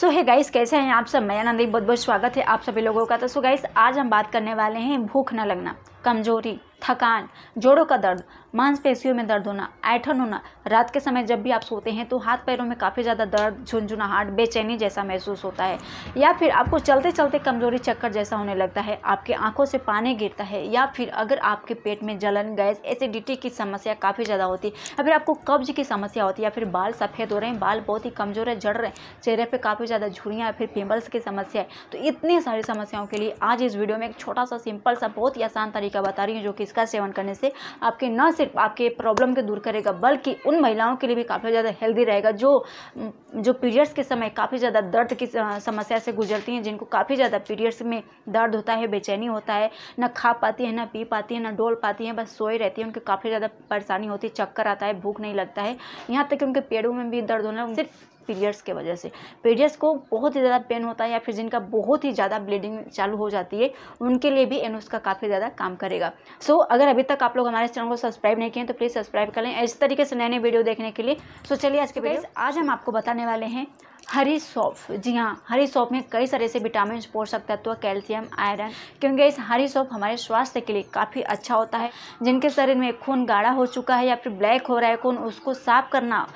सो है गाइस कैसे हैं आप सब मैं नंदी बहुत बहुत स्वागत है आप सभी लोगों का तो सो गाइस आज हम बात करने वाले हैं भूख न लगना कमजोरी थकान जोड़ों का दर्द मांसपेशियों में दर्द होना ऐठन होना रात के समय जब भी आप सोते हैं तो हाथ पैरों में काफ़ी ज़्यादा दर्द झुंझुनाहट बेचैनी जैसा महसूस होता है या फिर आपको चलते चलते कमजोरी चक्कर जैसा होने लगता है आपके आंखों से पानी गिरता है या फिर अगर आपके पेट में जलन गैस एसिडिटी की समस्या काफ़ी ज़्यादा होती है या फिर आपको कब्ज की समस्या होती है या फिर बाल सफ़ेद हो रहे हैं बाल बहुत ही कमज़ोर है जड़ रहे हैं चेहरे पर काफ़ी ज़्यादा झुड़ियाँ या फिर पिम्पल्स की समस्या है तो इतनी सारी समस्याओं के लिए आज इस वीडियो में एक छोटा सा सिंपल सा बहुत ही आसान तरीका बता रही हूँ जो कि इसका सेवन करने से आपके न सिर्फ आपके प्रॉब्लम को दूर करेगा बल्कि उन महिलाओं के लिए भी काफ़ी ज़्यादा हेल्दी रहेगा जो जो पीरियड्स के समय काफ़ी ज़्यादा दर्द की समस्या से गुजरती हैं जिनको काफ़ी ज़्यादा पीरियड्स में दर्द होता है बेचैनी होता है ना खा पाती है ना पी पाती है ना डोल पाती है बस सोए रहती है उनकी काफ़ी ज़्यादा परेशानी होती है चक्कर आता है भूख नहीं लगता है यहाँ तक कि उनके पेड़ों में भी दर्द होना सिर्फ पीरियड्स के वजह से पीरियड्स को बहुत ही ज़्यादा पेन होता है या फिर जिनका बहुत ही ज़्यादा ब्लीडिंग चालू हो जाती है उनके लिए भी एनोस का काफ़ी ज़्यादा काम करेगा सो so, अगर अभी तक आप लोग हमारे चैनल को सब्सक्राइब नहीं किए तो प्लीज़ सब्सक्राइब कर लें इस तरीके से नए नए वीडियो देखने के लिए सो so, चलिए आज के आज हम आपको बताने वाले हैं हरी सौफ जी हाँ हरी सौफ में कई सारे ऐसे विटामिन पोषक तत्व कैल्शियम आयरन क्योंकि इस हरी सौफ हमारे स्वास्थ्य के लिए काफ़ी अच्छा होता है जिनके शरीर में खून गाढ़ा हो चुका है या फिर ब्लैक हो रहा है खून उसको साफ करना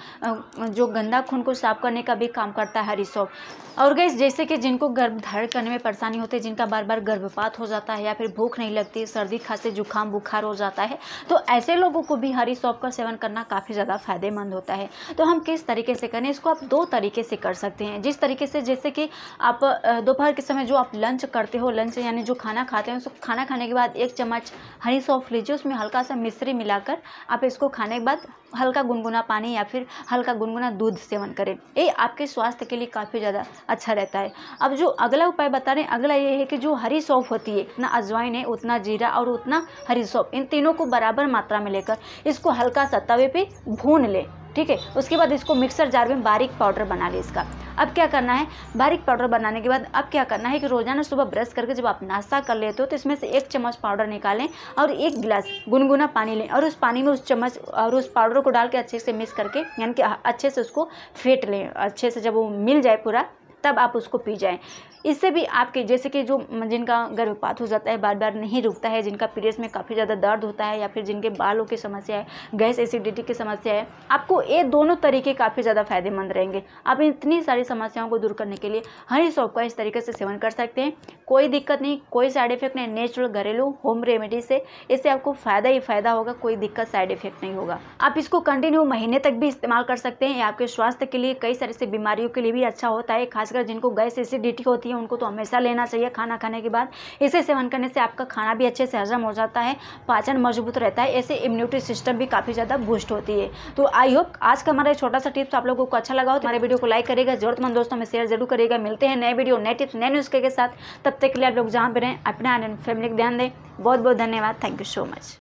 जो गंदा खून को साफ करने का भी काम करता है हरी सौफ और गैस जैसे कि जिनको गर्भ करने में परेशानी होती है जिनका बार बार गर्भपात हो जाता है या फिर भूख नहीं लगती सर्दी खांसी जुकाम बुखार हो जाता है तो ऐसे लोगों को भी हरी सौफ का सेवन करना काफ़ी ज़्यादा फायदेमंद होता है तो हम किस तरीके से करें इसको आप दो तरीके से कर सकते हैं जिस तरीके से जैसे कि आप दोपहर के समय जो आप लंच करते हो लंच यानी जो खाना खाते हैं उसको खाना खाने के बाद एक चम्मच हनी सौंप लीजिए उसमें हल्का सा मिश्री मिलाकर आप इसको खाने के बाद हल्का गुनगुना पानी या फिर हल्का गुनगुना दूध सेवन करें ये आपके स्वास्थ्य के लिए काफ़ी ज़्यादा अच्छा रहता है अब जो अगला उपाय बता रहे हैं अगला ये है कि जो हरी सौंफ होती है उतना अजवाइन है उतना जीरा और उतना हरी सौंफ इन तीनों को बराबर मात्रा में लेकर इसको हल्का सा तवे पे भून लें ठीक है उसके बाद इसको मिक्सर जार में बारीक पाउडर बना लें इसका अब क्या करना है बारीक पाउडर बनाने के बाद अब क्या करना है कि रोजाना सुबह ब्रश करके जब आप नाश्ता कर लेते हो तो इसमें से एक चम्मच पाउडर निकालें और एक गिलास गुनगुना पानी लें और उस पानी में उस चम्मच और उस पाउडर को डाल के अच्छे से मिक्स करके यानी कि अच्छे से उसको फेंट लें अच्छे से जब वो मिल जाए पूरा तब आप उसको पी जाएँ इससे भी आपके जैसे कि जो जिनका गर्भपात हो जाता है बार बार नहीं रुकता है जिनका पीरियड्स में काफ़ी ज़्यादा दर्द होता है या फिर जिनके बालों की समस्या है गैस एसिडिटी की समस्या है आपको ये दोनों तरीके काफ़ी ज़्यादा फायदेमंद रहेंगे आप इतनी सारी समस्याओं को दूर करने के लिए हरी सौंप का इस तरीके से सेवन कर सकते हैं कोई दिक्कत नहीं कोई साइड इफेक्ट नहीं नेचुरल घरेलू होम रेमेडी से इससे आपको फ़ायदा ही फ़ायदा होगा कोई दिक्कत साइड इफेक्ट नहीं होगा आप इसको कंटिन्यू महीने तक भी इस्तेमाल कर सकते हैं आपके स्वास्थ्य के लिए कई सारी से बीमारियों के लिए भी अच्छा होता है खास खासकर जिनको गैस एसिडिटी होती है उनको तो हमेशा लेना चाहिए खाना खाने के बाद इसे सेवन करने से आपका खाना भी अच्छे से हजम हो जाता है पाचन मजबूत रहता है ऐसे इम्यूनिटी सिस्टम भी काफ़ी ज़्यादा बूस्ट होती है तो आई होप आज का हमारा छोटा सा टिप्स आप लोगों को अच्छा लगा हो तो हमारे वीडियो को लाइक करेगा जरूरतमंद दोस्तों में शेयर जरूर करेगा मिलते हैं नए वीडियो नए टिप्स नए न्यूज़ के साथ तब तक के लिए आप लोग जहाँ पर रहें अपने आनंद फैमिली का ध्यान दें बहुत बहुत धन्यवाद थैंक यू सो मच